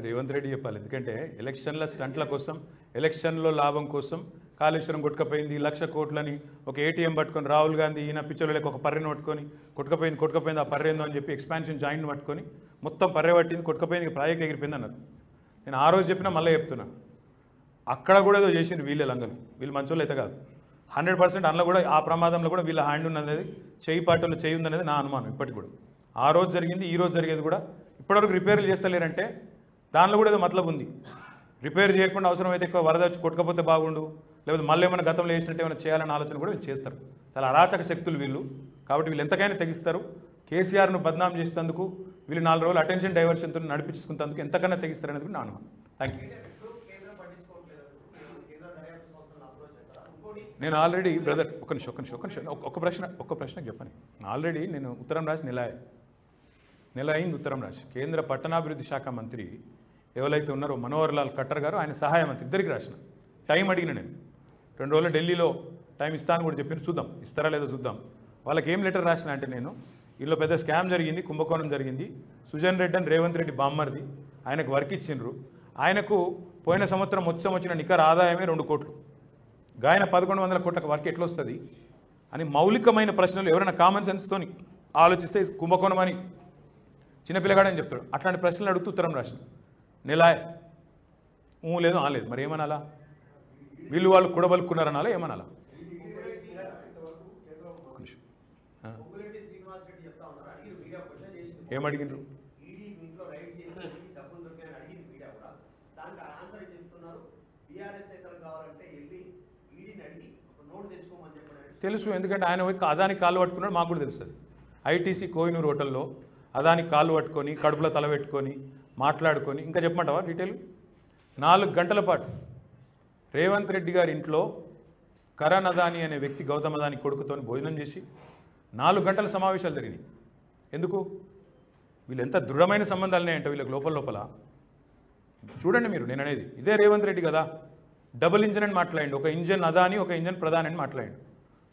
అది రేవంత్ రెడ్డి చెప్పాలి ఎందుకంటే ఎలక్షన్ల స్టంట్ల కోసం ఎలక్షన్లో లాభం కోసం కాళేశ్వరం కొట్టుకపోయింది లక్ష కోట్లని ఒక ఏటీఎం పట్టుకొని రాహుల్ గాంధీ ఈయన లేక ఒక పర్రెను పట్టుకొని కొట్టుకపోయింది కొట్టుకపోయింది ఆ పర్రేందో అని చెప్పి ఎక్స్పాన్షన్ జాయింట్ పట్టుకొని మొత్తం పర్రె పట్టింది కొట్టుకపోయింది ప్రాజెక్ట్ ఎగిరిపోయింది అన్నారు నేను ఆ రోజు చెప్పినా మళ్ళీ చెప్తున్నా అక్కడ కూడా ఏదో చేసింది వీళ్ళే లంగలు వీళ్ళు మంచోళ్ళు అయితే కాదు హండ్రెడ్ పర్సెంట్ అందులో కూడా ఆ ప్రమాదంలో కూడా వీళ్ళ హ్యాండ్ ఉన్నది చేయి పాటలు చేయి ఉందనేది నా అనుమానం ఇప్పటికి కూడా ఆ రోజు జరిగింది ఈ రోజు జరిగేది కూడా ఇప్పటివరకు రిపేర్లు చేస్తలేరంటే దానిలో కూడా ఏదో మతలబు ఉంది రిపేర్ చేయకుండా అవసరమైతే ఎక్కువ వరద వచ్చి కొట్టుకపోతే బాగుండు లేకపోతే మళ్ళీ ఏమైనా గతంలో వేసినట్టు ఏమైనా చేయాలనే ఆలోచన కూడా వీళ్ళు చేస్తారు చాలా అరాచక శక్తులు వీళ్ళు కాబట్టి వీళ్ళు ఎంతకైనా తెగిస్తారు కేసీఆర్ను బద్నాం చేసేందుకు వీళ్ళు నాలుగు రోజులు అటెన్షన్ డైవర్షన్తో నడిపించుకున్నందుకు ఎంతకన్నా తెగిస్తారు అనేది నా అనుమానం థ్యాంక్ యూ నేను ఆల్రెడీ బ్రదర్ ఒక నిమిషం ఒక నిమిషం ఒక నిమిషం ఒక ప్రశ్న ఒక్క ప్రశ్న చెప్పండి ఆల్రెడీ నేను ఉత్తరం రాసి నెల నెల అయింది ఉత్తరం రాసి కేంద్ర పట్టణాభివృద్ధి శాఖ మంత్రి ఎవరైతే ఉన్నారో మనోహర్ లాల్ ఖట్టర్ గారు ఆయన సహాయం అంత ఇద్దరికి రాసిన టైం అడిగిన నేను రెండు రోజులు ఢిల్లీలో టైం ఇస్తాను కూడా చెప్పిన చూద్దాం ఇస్తారా లేదో చూద్దాం వాళ్ళకి ఏం లెటర్ రాసిన అంటే నేను వీళ్ళు పెద్ద స్కామ్ జరిగింది కుంభకోణం జరిగింది సుజన్ రెడ్డి అని రేవంత్ రెడ్డి బామ్మర్ది ఆయనకు వర్క్ ఇచ్చిండ్రు ఆయనకు పోయిన సంవత్సరం మొత్తం వచ్చిన నికర ఆదాయమే రెండు కోట్లు గాయన పదకొండు వందల కోట్లకు వర్క్ ఎట్లొస్తుంది అని మౌలికమైన ప్రశ్నలు ఎవరైనా కామన్ సెన్స్తోని ఆలోచిస్తే కుంభకోణం అని చిన్నపిల్లగాడని చెప్తాడు అట్లాంటి ప్రశ్నలు అడుగుతూ ఉత్తరం రాసిన నిలాయ్ ఊ లేదు లేదు మరి ఏమనాలా వీళ్ళు వాళ్ళు కూడబలుకున్నారనాలా ఏమనాలా ఏమడిగిండ్రు తెలుసు ఎందుకంటే ఆయన అదాని కాలు పట్టుకున్నాడు మాకు కూడా తెలుసు అది ఐటీసీ కోహినూర్ హోటల్లో అదాని కాలు పట్టుకొని కడుపులో తల పెట్టుకొని మాట్లాడుకొని ఇంకా చెప్పమంటావా డీటెయిల్ నాలుగు గంటల పాటు రేవంత్ రెడ్డి గారి ఇంట్లో కరణ్ అదాని అనే వ్యక్తి గౌతమ్ అదాని కొడుకుతో భోజనం చేసి నాలుగు గంటల సమావేశాలు జరిగినాయి ఎందుకు వీళ్ళు ఎంత దృఢమైన సంబంధాలు అంటే వీళ్ళకి లోపల లోపల చూడండి మీరు నేను అనేది ఇదే రేవంత్ రెడ్డి కదా డబుల్ ఇంజన్ అని మాట్లాడండి ఒక ఇంజన్ అదాని ఒక ఇంజన్ ప్రధాని అని మాట్లాడండి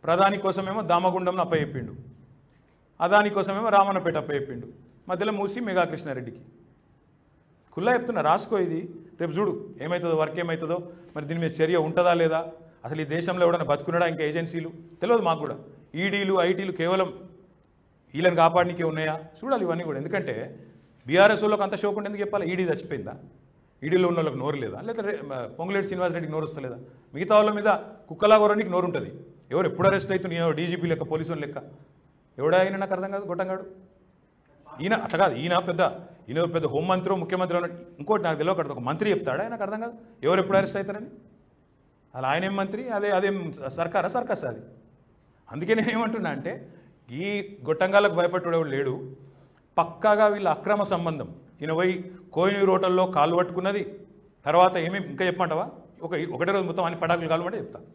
ప్రధాని కోసమేమో దామగుండంను అప్పయ్యప్పిండు అదాని కోసమేమో రామన్నపేట అప్పయ్యప్పిండు మధ్యలో మూసి మెగాకృష్ణారెడ్డికి కుల్లా చెప్తున్నా రాసుకో ఇది రేపు చూడు ఏమవుతుందో వర్క్ ఏమవుతుందో మరి దీని మీద చర్య ఉంటుందా లేదా అసలు ఈ దేశంలో ఎవడన్నా బతుకున్నాడా ఇంకా ఏజెన్సీలు తెలియదు మాకు కూడా ఈడీలు ఐటీలు కేవలం వీళ్ళని కాపాడనికే ఉన్నాయా చూడాలి ఇవన్నీ కూడా ఎందుకంటే బీఆర్ఎస్ అంత షోకుండా ఎందుకు చెప్పాలి ఈడీ చచ్చిపోయిందా ఈడీలో ఉన్న వాళ్ళకి నోరు లేదా లేకపోతే పొంగులేటి శ్రీనివాస్ రెడ్డికి నోరు వస్తలేదా మిగతా వాళ్ళ మీద కుక్కలా గొర్రానికి నోరు ఉంటుంది ఎవరు ఎప్పుడు అరెస్ట్ అవుతుంది నేను డీజీపీ లెక్క పోలీసులు లెక్క ఎవడా అయినా నాకు అర్థం కాదు గొట్టంగాడు ఈయన అట్లా కాదు ఈయన పెద్ద ఈయన పెద్ద హోంమంత్రి ముఖ్యమంత్రి అన్నాడు ఇంకోటి నాకు తెలియదు అక్కడ ఒక మంత్రి చెప్తాడా నాకు అర్థం కాదు ఎవరు ఎప్పుడు అరెస్ట్ అవుతారని అలా ఆయనేం మంత్రి అదే అదేం సర్కారా సర్కస్ అది అందుకే నేను ఏమంటున్నా అంటే ఈ గొట్టంగాలకు భయపెట్టేవాడు లేడు పక్కాగా వీళ్ళ అక్రమ సంబంధం ఈయన పోయి కోయినూరు హోటల్లో కాలు పట్టుకున్నది తర్వాత ఏమేమి ఇంకా చెప్పమంటావా ఒక ఒకటే రోజు మొత్తం అన్ని పటాకులు కాలు పట్టే చెప్తాను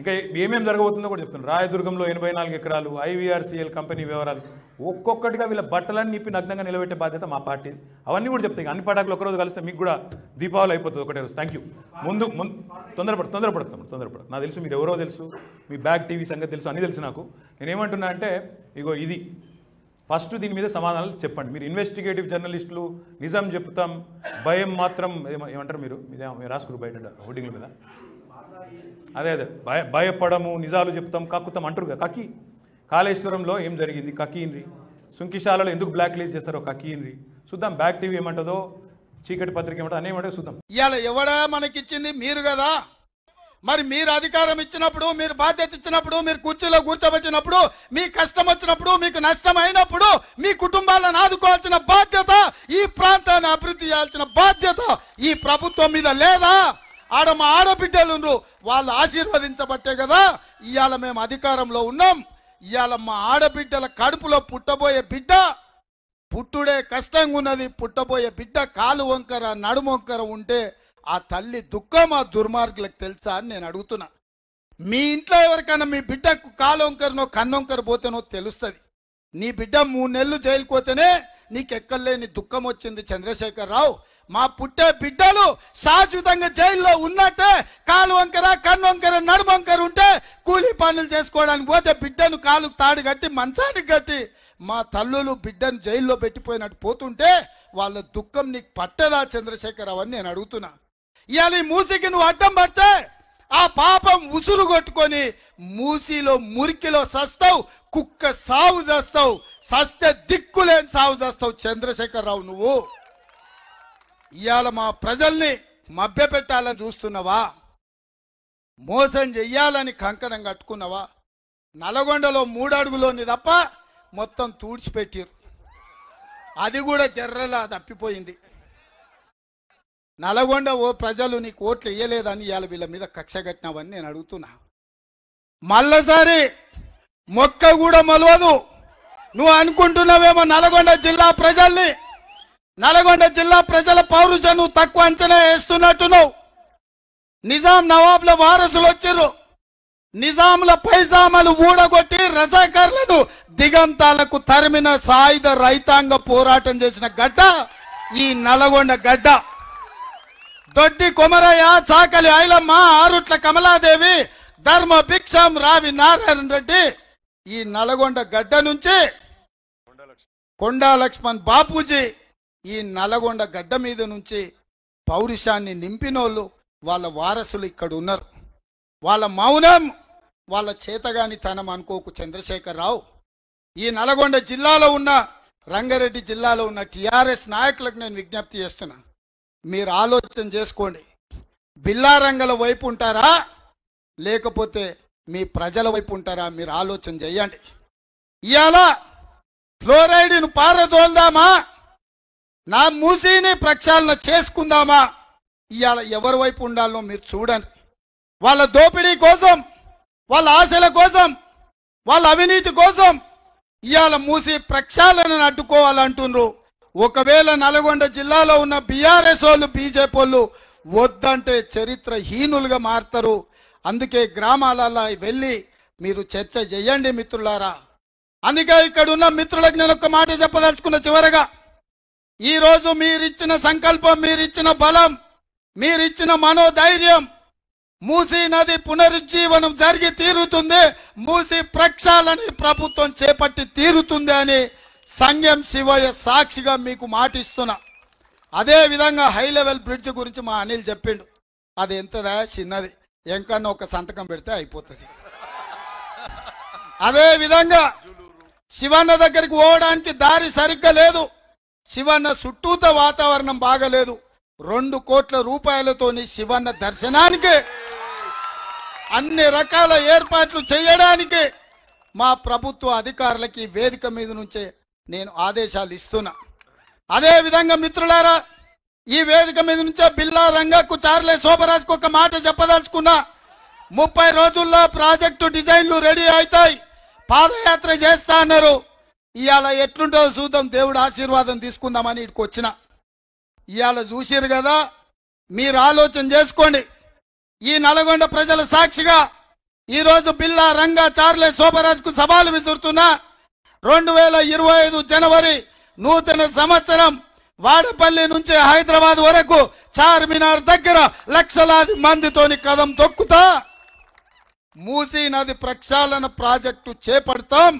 ఇంకా ఏమేమి జరగబోతుందో కూడా చెప్తున్నారు రాయదుర్గంలో ఎనభై నాలుగు ఎకరాలు ఐవీఆర్సీఎల్ కంపెనీ వివరాలు ఒక్కొక్కటిగా వీళ్ళ బట్టలన్నీ ఇప్పి నగ్నంగా నిలబెట్టే బాధ్యత మా పార్టీ అవన్నీ కూడా చెప్తాయి అన్ని పాఠకులు ఒకరోజు కలిస్తే మీకు కూడా దీపావళి అయిపోతుంది ఒకటే రోజు థ్యాంక్ యూ ముందు ముందు తొందరపడు తొందరపడతాం తొందరపడు నాకు తెలుసు మీరు ఎవరో తెలుసు మీ బ్యాగ్ టీవీ సంగతి తెలుసు అన్నీ తెలుసు నాకు నేనేమంటున్నా అంటే ఇగో ఇది ఫస్ట్ దీని మీద సమాధానాలు చెప్పండి మీరు ఇన్వెస్టిగేటివ్ జర్నలిస్టులు నిజం చెప్తాం భయం మాత్రం ఏమంటారు మీరు ఇదే రాసుకురు బయట హోర్డింగ్ల మీద అదే అదే భయ భయపడము నిజాలు చెప్తాం కక్కుతాం అంటారు కదా కకి కాళేశ్వరంలో ఏం జరిగింది కకీన్రి సుంకిశాలలో ఎందుకు బ్లాక్ లిస్ట్ చేస్తారో కకీన్రి చూద్దాం బ్యాక్ టీవీ ఏమంటుందో చీకటి పత్రిక ఏమంటో అనేమంటే చూద్దాం ఇవాళ ఎవడా మనకిచ్చింది మీరు కదా మరి మీరు అధికారం ఇచ్చినప్పుడు మీరు బాధ్యత ఇచ్చినప్పుడు మీరు కుర్చీలో కూర్చోబెట్టినప్పుడు మీ కష్టం వచ్చినప్పుడు మీకు నష్టం అయినప్పుడు మీ కుటుంబాలను ఆదుకోవాల్సిన బాధ్యత ఈ ప్రాంతాన్ని అభివృద్ధి చేయాల్సిన బాధ్యత ఈ ప్రభుత్వం మీద లేదా ఆడ మా ఆడబిడ్డలుండ్రు వాళ్ళు ఆశీర్వదించబట్టే కదా ఇవాళ మేము అధికారంలో ఉన్నాం ఇవాళ మా ఆడబిడ్డల కడుపులో పుట్టబోయే బిడ్డ పుట్టుడే కష్టంగా ఉన్నది పుట్టబోయే బిడ్డ కాలు వంకర నడుము వంకర ఉంటే ఆ తల్లి దుఃఖం ఆ దుర్మార్గులకు తెలుసా అని నేను అడుగుతున్నా మీ ఇంట్లో ఎవరికైనా మీ బిడ్డ కాలు వంకరనో కన్నొంకర పోతేనో తెలుస్తుంది నీ బిడ్డ మూడు నెలలు జైలుకి పోతేనే నీకెక్కర్లేని దుఃఖం వచ్చింది చంద్రశేఖరరావు మా పుట్టే బిడ్డలు శాశ్వతంగా జైల్లో ఉన్నట్టే కాలు వంకర కన్ను వంకర నడుము వంకర ఉంటే కూలీ పనులు చేసుకోవడానికి పోతే బిడ్డను కాలు తాడు కట్టి మంచానికి కట్టి మా తల్లులు బిడ్డను జైల్లో పెట్టిపోయినట్టు పోతుంటే వాళ్ళ దుఃఖం నీకు పట్టదా చంద్రశేఖరరావు అని నేను అడుగుతున్నా ఇవాళ ఈ మూసికి నువ్వు అడ్డం పడితే ఆ పాపం ఉసురు కొట్టుకొని మూసిలో మురికిలో సస్తావు కుక్క సావు చేస్తావు సస్తే దిక్కులేని సాగు చేస్తావు చంద్రశేఖరరావు నువ్వు ఇవాళ మా ప్రజల్ని మభ్యపెట్టాలని చూస్తున్నావా మోసం చెయ్యాలని కంకణం కట్టుకున్నావా నల్గొండలో మూడడుగులోని తప్ప మొత్తం తూడ్చిపెట్టిరు అది కూడా జర్రలా తప్పిపోయింది నల్గొండ ఓ ప్రజలు నీకు ఓట్లు వేయలేదని ఇవాళ వీళ్ళ మీద కక్ష కట్టినావని నేను అడుగుతున్నా మళ్ళసారి మొక్క కూడా మలవదు నువ్వు అనుకుంటున్నావేమో నల్గొండ జిల్లా ప్రజల్ని నల్గొండ జిల్లా ప్రజల పౌరుష నువ్వు తక్కువ అంచనా వేస్తున్నట్టున్నావు నిజాం నవాబ్ల వారసులు వచ్చారు నిజాముల పైజామాలు ఊడగొట్టి రజాకర్లను దిగంతాలకు తరిమిన సాయుధ రైతాంగ పోరాటం చేసిన గడ్డ ఈ నల్గొండ గడ్డ దొడ్డి కొమరయ్య చాకలి ఐలమ్మ ఆరుట్ల కమలాదేవి ధర్మ భిక్షం రావి నారాయణ రెడ్డి ఈ నల్గొండ గడ్డ నుంచి కొండా లక్ష్మణ్ బాపూజీ ఈ నల్లగొండ గడ్డ మీద నుంచి పౌరుషాన్ని నింపినోళ్ళు వాళ్ళ వారసులు ఇక్కడ ఉన్నారు వాళ్ళ మౌనం వాళ్ళ చేతగాని తనం అనుకోకు చంద్రశేఖరరావు ఈ నల్గొండ జిల్లాలో ఉన్న రంగారెడ్డి జిల్లాలో ఉన్న టిఆర్ఎస్ నాయకులకు నేను విజ్ఞప్తి చేస్తున్నా మీరు ఆలోచన చేసుకోండి బిల్లారంగల వైపు ఉంటారా లేకపోతే మీ ప్రజల వైపు ఉంటారా మీరు ఆలోచన చేయండి ఇవాళ ను పారదోల్దామా నా మూసీని ప్రక్షాళన చేసుకుందామా ఇవాళ ఎవరి వైపు ఉండాలో మీరు చూడండి వాళ్ళ దోపిడీ కోసం వాళ్ళ ఆశల కోసం వాళ్ళ అవినీతి కోసం ఇవాళ మూసి ప్రక్షాళనను అడ్డుకోవాలంటున్నారు ఒకవేళ నల్గొండ జిల్లాలో ఉన్న బీఆర్ఎస్ వాళ్ళు బీజేపీ వాళ్ళు వద్దంటే చరిత్ర హీనులుగా మారుతారు అందుకే గ్రామాలలో వెళ్ళి మీరు చర్చ చేయండి మిత్రులారా అందుకే ఇక్కడ ఉన్న మిత్రులకు నేను ఒక మాట చెప్పదలుచుకున్న చివరగా ఈరోజు మీరిచ్చిన సంకల్పం మీరిచ్చిన బలం మీరిచ్చిన మనోధైర్యం మూసీ నది పునరుజ్జీవనం జరిగి తీరుతుంది మూసి ప్రక్షాళన ప్రభుత్వం చేపట్టి తీరుతుంది అని సంఘం శివయ్య సాక్షిగా మీకు ఇస్తున్నా అదే విధంగా హై లెవెల్ బ్రిడ్జ్ గురించి మా అనిల్ చెప్పిండు అది ఎంతదా చిన్నది ఎంకన్నా ఒక సంతకం పెడితే అయిపోతుంది అదే విధంగా శివన్న దగ్గరికి పోవడానికి దారి సరిగ్గా లేదు శివన్న చుట్టూత వాతావరణం బాగలేదు రెండు కోట్ల రూపాయలతోని శివన్న దర్శనానికి అన్ని రకాల ఏర్పాట్లు చేయడానికి మా ప్రభుత్వ అధికారులకి వేదిక మీద నుంచే నేను ఆదేశాలు ఇస్తున్నా అదే విధంగా మిత్రులారా ఈ వేదిక మీద నుంచే బిల్లా రంగకు చార్లే శోభరాజ్కు ఒక మాట చెప్పదలుచుకున్నా ముప్పై రోజుల్లో ప్రాజెక్టు డిజైన్లు రెడీ అవుతాయి పాదయాత్ర చేస్తా అన్నారు ఇవాళ ఎట్లుంటో చూద్దాం దేవుడు ఆశీర్వాదం తీసుకుందామని ఇక్కడికి వచ్చిన ఇవాళ చూసిరు కదా మీరు ఆలోచన చేసుకోండి ఈ నల్గొండ ప్రజల సాక్షిగా ఈరోజు బిల్లా రంగా చార్లే శోభరాజ్కు సవాలు విసురుతున్నా రెండు వేల ఇరవై ఐదు జనవరి నూతన సంవత్సరం వాడపల్లి నుంచి హైదరాబాద్ వరకు చార్మినార్ దగ్గర లక్షలాది మందితోని కదం తొక్కుతా మూసీ నది ప్రక్షాళన ప్రాజెక్టు చేపడతాం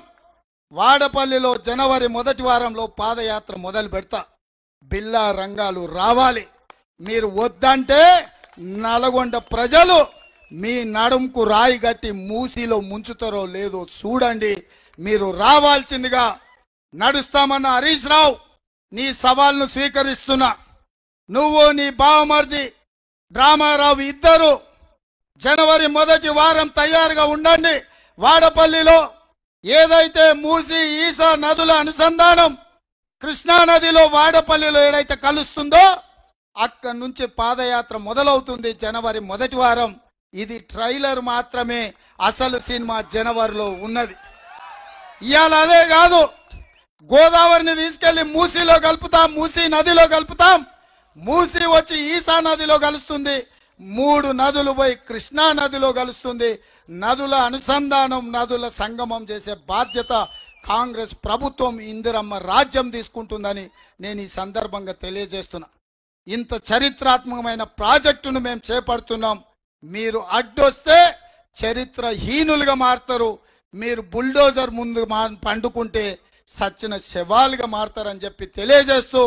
వాడపల్లిలో జనవరి మొదటి వారంలో పాదయాత్ర మొదలు పెడతా బిల్లా రంగాలు రావాలి మీరు వద్దంటే నల్గొండ ప్రజలు మీ నడుంకు రాయి గట్టి మూసీలో ముంచుతారో లేదో చూడండి మీరు రావాల్సిందిగా నడుస్తామన్న హరీష్ రావు నీ సవాల్ను స్వీకరిస్తున్నా నువ్వు నీ బావమర్ది రామారావు ఇద్దరు జనవరి మొదటి వారం తయారుగా ఉండండి వాడపల్లిలో ఏదైతే మూసి ఈసా నదుల అనుసంధానం కృష్ణా నదిలో వాడపల్లిలో ఏదైతే కలుస్తుందో అక్కడి నుంచి పాదయాత్ర మొదలవుతుంది జనవరి మొదటి వారం ఇది ట్రైలర్ మాత్రమే అసలు సినిమా జనవరిలో ఉన్నది ఇవాళ అదే కాదు గోదావరిని తీసుకెళ్లి మూసీలో కలుపుతాం మూసీ నదిలో కలుపుతాం మూసీ వచ్చి ఈసా నదిలో కలుస్తుంది మూడు నదులు పోయి కృష్ణా నదిలో కలుస్తుంది నదుల అనుసంధానం నదుల సంగమం చేసే బాధ్యత కాంగ్రెస్ ప్రభుత్వం ఇందిరమ్మ రాజ్యం తీసుకుంటుందని నేను ఈ సందర్భంగా తెలియజేస్తున్నా ఇంత చరిత్రాత్మకమైన ప్రాజెక్టును మేము చేపడుతున్నాం మీరు అడ్డొస్తే చరిత్రహీనులుగా మారుతారు మీరు బుల్డోజర్ ముందు పండుకుంటే సచ్చిన శవాలుగా మారుతారని చెప్పి తెలియజేస్తూ